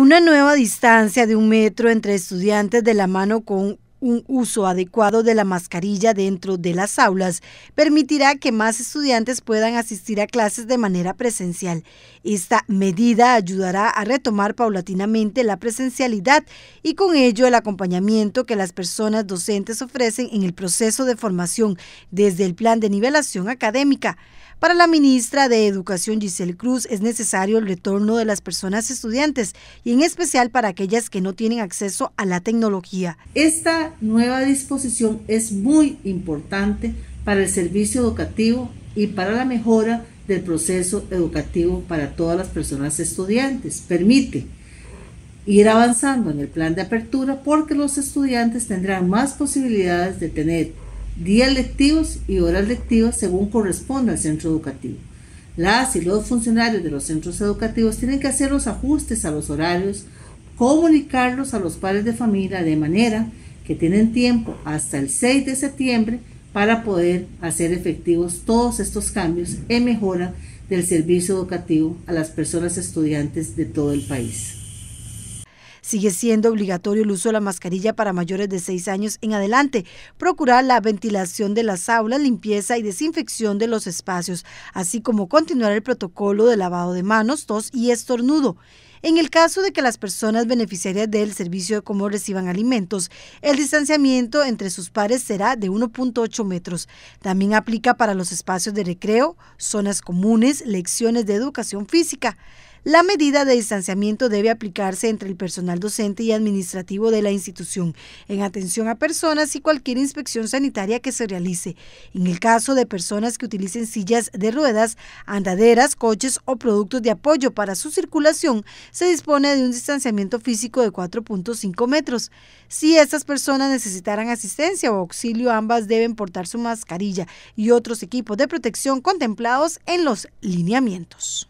Una nueva distancia de un metro entre estudiantes de la mano con un uso adecuado de la mascarilla dentro de las aulas permitirá que más estudiantes puedan asistir a clases de manera presencial. Esta medida ayudará a retomar paulatinamente la presencialidad y con ello el acompañamiento que las personas docentes ofrecen en el proceso de formación desde el plan de nivelación académica. Para la ministra de Educación Giselle Cruz es necesario el retorno de las personas estudiantes y en especial para aquellas que no tienen acceso a la tecnología. Esta nueva disposición es muy importante para el servicio educativo y para la mejora del proceso educativo para todas las personas estudiantes. Permite ir avanzando en el plan de apertura porque los estudiantes tendrán más posibilidades de tener días lectivos y horas lectivas según corresponda al centro educativo. Las y los funcionarios de los centros educativos tienen que hacer los ajustes a los horarios, comunicarlos a los padres de familia de manera que tienen tiempo hasta el 6 de septiembre para poder hacer efectivos todos estos cambios en mejora del servicio educativo a las personas estudiantes de todo el país. Sigue siendo obligatorio el uso de la mascarilla para mayores de 6 años en adelante, procurar la ventilación de las aulas, limpieza y desinfección de los espacios, así como continuar el protocolo de lavado de manos, tos y estornudo. En el caso de que las personas beneficiarias del servicio de cómo reciban alimentos, el distanciamiento entre sus pares será de 1.8 metros. También aplica para los espacios de recreo, zonas comunes, lecciones de educación física. La medida de distanciamiento debe aplicarse entre el personal docente y administrativo de la institución, en atención a personas y cualquier inspección sanitaria que se realice. En el caso de personas que utilicen sillas de ruedas, andaderas, coches o productos de apoyo para su circulación, se dispone de un distanciamiento físico de 4.5 metros. Si estas personas necesitaran asistencia o auxilio, ambas deben portar su mascarilla y otros equipos de protección contemplados en los lineamientos.